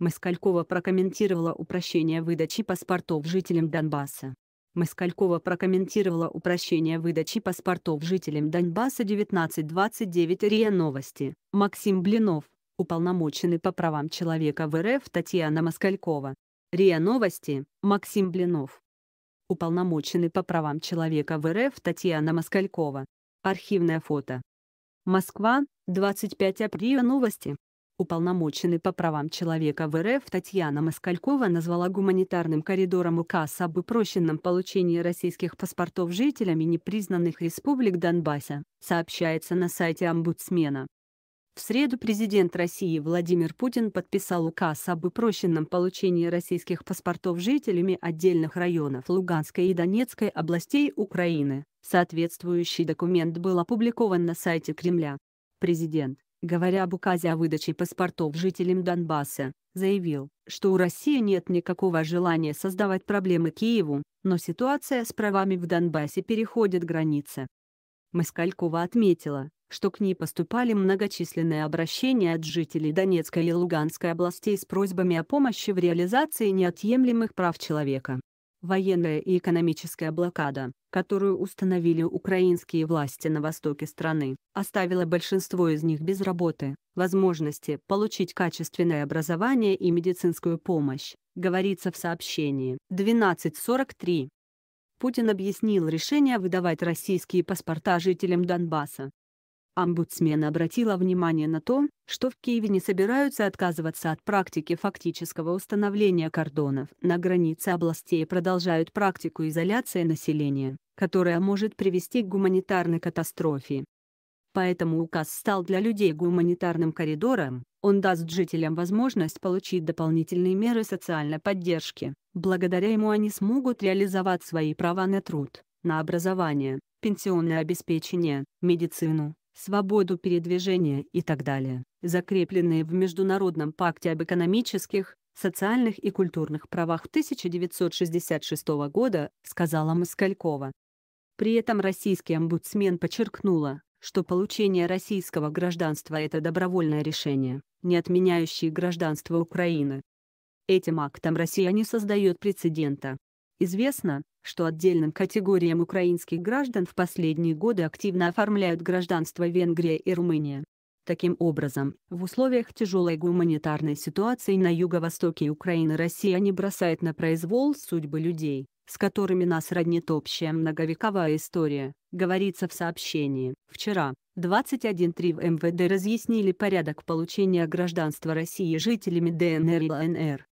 Москалькова прокомментировала упрощение выдачи паспортов жителям Донбасса. Москалькова прокомментировала упрощение выдачи паспортов жителям Донбасса 1929 РИА Новости. Максим Блинов, уполномоченный по правам человека в РФ Татьяна Москалькова. РИА Новости, Максим Блинов. Уполномоченный по правам человека в РФ Татьяна Москалькова. Архивное фото. Москва, 25 апреля новости. Уполномоченный по правам человека в РФ Татьяна Москалькова назвала гуманитарным коридором указ об упрощенном получении российских паспортов жителями непризнанных республик Донбасса, сообщается на сайте омбудсмена. В среду президент России Владимир Путин подписал указ об упрощенном получении российских паспортов жителями отдельных районов Луганской и Донецкой областей Украины. Соответствующий документ был опубликован на сайте Кремля. Президент говоря об указе о выдаче паспортов жителям Донбасса, заявил, что у России нет никакого желания создавать проблемы Киеву, но ситуация с правами в Донбассе переходит границы. Москалькова отметила, что к ней поступали многочисленные обращения от жителей Донецкой и Луганской областей с просьбами о помощи в реализации неотъемлемых прав человека военная и экономическая блокада, которую установили украинские власти на востоке страны, оставила большинство из них без работы, возможности получить качественное образование и медицинскую помощь, говорится в сообщении 1243. Путин объяснил решение выдавать российские паспорта жителям Донбасса, Омбудсмен обратила внимание на то, что в Киеве не собираются отказываться от практики фактического установления кордонов на границе областей и продолжают практику изоляции населения, которая может привести к гуманитарной катастрофе. Поэтому указ стал для людей гуманитарным коридором, он даст жителям возможность получить дополнительные меры социальной поддержки, благодаря ему они смогут реализовать свои права на труд, на образование, пенсионное обеспечение, медицину, свободу передвижения и так далее, закрепленные в Международном пакте об экономических, социальных и культурных правах 1966 года, сказала Москалькова. При этом российский омбудсмен подчеркнула, что получение российского гражданства – это добровольное решение, не отменяющее гражданство Украины. Этим актом Россия не создает прецедента. Известно, что отдельным категориям украинских граждан в последние годы активно оформляют гражданство Венгрия и Румыния. Таким образом, в условиях тяжелой гуманитарной ситуации на юго-востоке Украины Россия не бросает на произвол судьбы людей, с которыми нас роднит общая многовековая история, говорится в сообщении. Вчера, 21.3 в МВД разъяснили порядок получения гражданства России жителями ДНР и ЛНР.